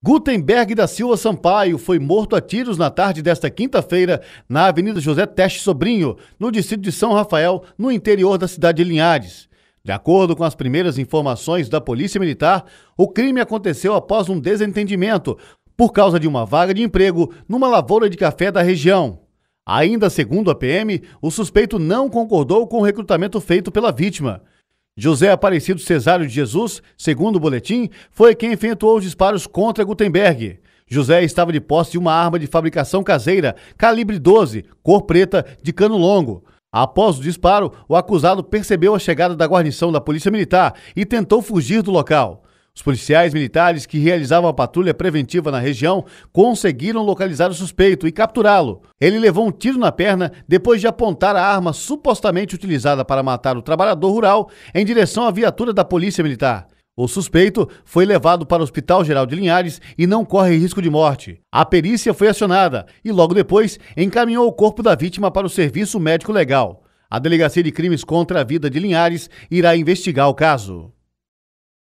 Gutenberg da Silva Sampaio foi morto a tiros na tarde desta quinta-feira na Avenida José Teste Sobrinho, no distrito de São Rafael, no interior da cidade de Linhares. De acordo com as primeiras informações da Polícia Militar, o crime aconteceu após um desentendimento por causa de uma vaga de emprego numa lavoura de café da região. Ainda segundo a PM, o suspeito não concordou com o recrutamento feito pela vítima. José Aparecido Cesário de Jesus, segundo o boletim, foi quem efetuou os disparos contra Gutenberg. José estava de posse de uma arma de fabricação caseira, calibre 12, cor preta, de cano longo. Após o disparo, o acusado percebeu a chegada da guarnição da Polícia Militar e tentou fugir do local. Os policiais militares que realizavam a patrulha preventiva na região conseguiram localizar o suspeito e capturá-lo. Ele levou um tiro na perna depois de apontar a arma supostamente utilizada para matar o trabalhador rural em direção à viatura da Polícia Militar. O suspeito foi levado para o Hospital Geral de Linhares e não corre risco de morte. A perícia foi acionada e logo depois encaminhou o corpo da vítima para o serviço médico legal. A Delegacia de Crimes contra a Vida de Linhares irá investigar o caso.